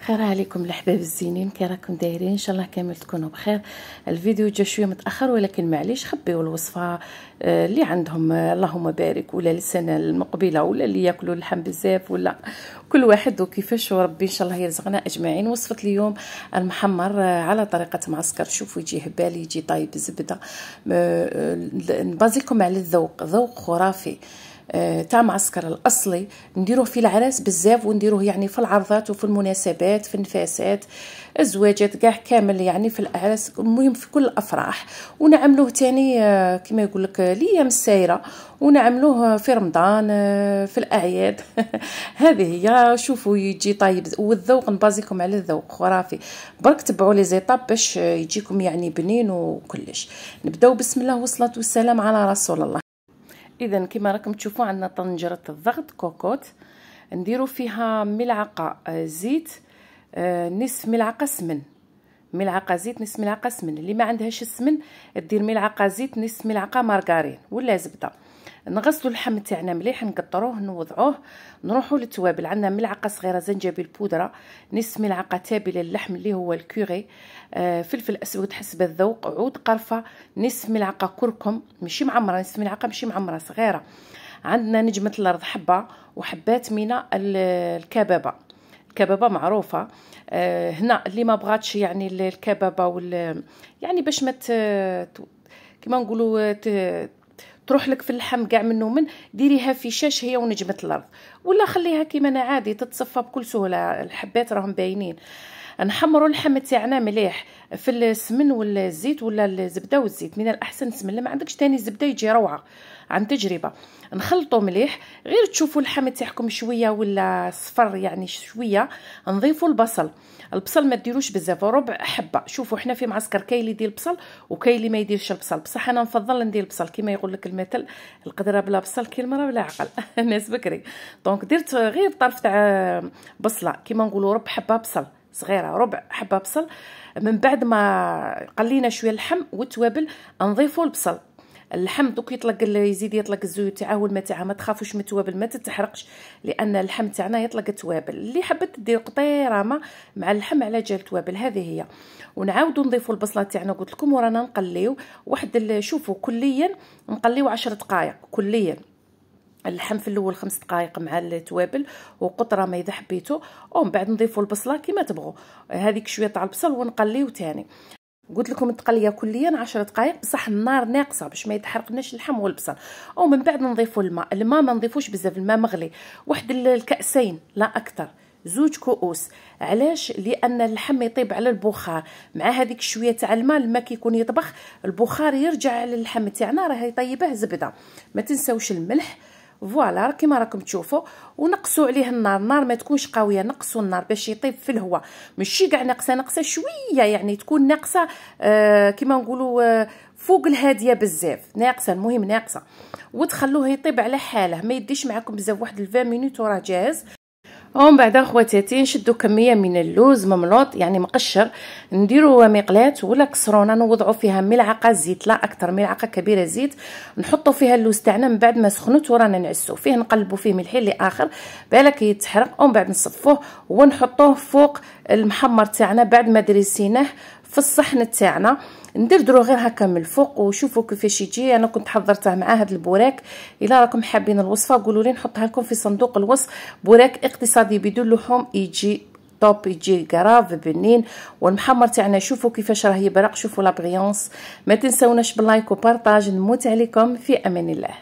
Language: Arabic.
خير عليكم الاحباب الزينين كي راكم دايرين ان شاء الله كامل تكونوا بخير الفيديو جا شويه متاخر ولكن معليش خبيو الوصفه آه، اللي عندهم آه، اللهم بارك ولا السنه المقبله ولا اللي ياكلوا اللحم بزاف ولا كل واحد وكيفاش وربي ان شاء الله يرزقنا اجمعين وصفه اليوم المحمر آه، على طريقه معسكر شوفوا يجي هبال يجي طايب الزبده نبازيكم على الذوق ذوق خرافي آه، تاع معسكر الاصلي نديروه في العراس بزاف ونديروه يعني في العرضات وفي المناسبات في النفاسات الزواجات كاع كامل يعني في الاعراس المهم في كل الافراح ونعملوه تاني آه، كما يقول لك ليام السايره ونعملوه في رمضان آه، في الاعياد هذه هي شوفوا يجي طيب والذوق نبازيكم على الذوق خرافي برك تبعوا لي زيطاب باش يجيكم يعني بنين وكلش نبداو بسم الله والصلاه والسلام على رسول الله اذا كما راكم تشوفوا عندنا طنجره الضغط كوكوت نديروا فيها ملعقه زيت آه، نصف ملعقه سمن ملعقه زيت نصف ملعقه سمن اللي ما عندهاش السمن دير ملعقه زيت نصف ملعقه مارغرين ولا زبده نغسلوا اللحم تاعنا مليح نقطروه نوضعوه نروحوا للتوابل عندنا ملعقه صغيره زنجبيل بودره نصف ملعقه تابله اللحم اللي هو الكوري آه فلفل اسود حسب الذوق عود قرفه نصف ملعقه كركم ماشي معمره نصف ملعقه ماشي معمره صغيره عندنا نجمه الارض حبه وحبات من الكبابه الكبابه معروفه آه هنا اللي ما بغاتش يعني الكبابه وال يعني باش ما كيما نقولوا تروح لك في اللحم كاع من ديريها في شاش هي ونجمه الارض ولا خليها كيما انا عادي تتصفى بكل سهوله الحبات راهم باينين نحمروا اللحم تاعنا مليح في السمن ولا الزيت ولا الزبده والزيت من الاحسن السمن ما عندكش تاني الزبده يجي روعه عن تجربه نخلطو مليح غير تشوفوا اللحم تاعكم شويه ولا صفر يعني شويه نضيفوا البصل البصل ما ديروش بزاف ربع حبه شوفوا حنا في معسكر كاين اللي يدير البصل وكاين اللي ما يديرش البصل بصح انا نفضل ندير البصل كما يقول لك المثل القدره بلا بصل كي المراه بلا عقل الناس بكري دونك درت غير طرف تاع بصله كيما نقولوا ربع حبه بصل صغيره ربع حبه بصل من بعد ما قلينا شويه اللحم والتوابل نضيفوا البصل اللحم دوك يطلق يزيد يطلق الزيوت تاعو الماء تاعها ما تخافوش من التوابل ما تتحرقش لان اللحم تاعنا يطلق التوابل اللي حبت دير قطيره ما مع اللحم على جال التوابل هذه هي ونعاودو نضيفو البصله تاعنا قلت لكم ورانا نقليو واحد شوفوا كليا نقليو 10 دقائق كليا اللحم في الاول خمس دقائق مع التوابل وقطره ما اذا حبيتو ومن بعد نضيفوا البصله كيما تبغوا هذيك شويه تاع البصل ونقليو ثاني قلت لكم التقليه كليا 10 دقائق بصح النار ناقصه باش ما يتحرقناش اللحم والبصل ومن بعد نضيفوا الماء الماء ما نضيفوش بزاف الماء مغلي واحد الكاسين لا اكثر زوج كؤوس علاش لان اللحم يطيب على البخار مع هذيك شويه تاع الماء الماء كيكون يطبخ البخار يرجع على اللحم تاعنا راه يطيبه زبده ما تنساوش الملح فوالا راه كما راكم تشوفوا ونقصوا عليه النار النار ما تكونش قويه نقصوا النار باش يطيب في الهواء ماشي كاع ناقصه ناقصه شويه يعني تكون ناقصه آه كيما نقولوا آه فوق الهاديه بزاف ناقصه المهم ناقصه وتخلوه يطيب على حاله ما يديش معكم بزاف واحد 20 مينوت وراه جاهز ومن بعد خواتاتي نشدو كميه من اللوز مملوط يعني مقشر نديرو مقلات ولا كسرونه نوضعو فيها ملعقه زيت لا اكثر ملعقه كبيره زيت نحطو فيها اللوز تاعنا من بعد ما سخنت ورانا نعسو فيه نقلبو فيه ملحين لاخر بالك يتحرق ومن بعد نصفوه ونحطوه فوق المحمر تاعنا بعد ما دريسيناه في الصحن تاعنا ندردرو غير هكا من الفوق وشوفوا كيفاش يجي انا كنت حضرته مع هذا البوراك الا راكم حابين الوصفه قولوا لي نحطها لكم في صندوق الوصف بوراك اقتصادي بدون لحوم يجي طوب يجي كراف بنين والمحمر تاعنا شوفوا كيفاش راه يبرق شوفوا لابغيونس ما تنساوناش باللايك وبارطاج نموت عليكم في امان الله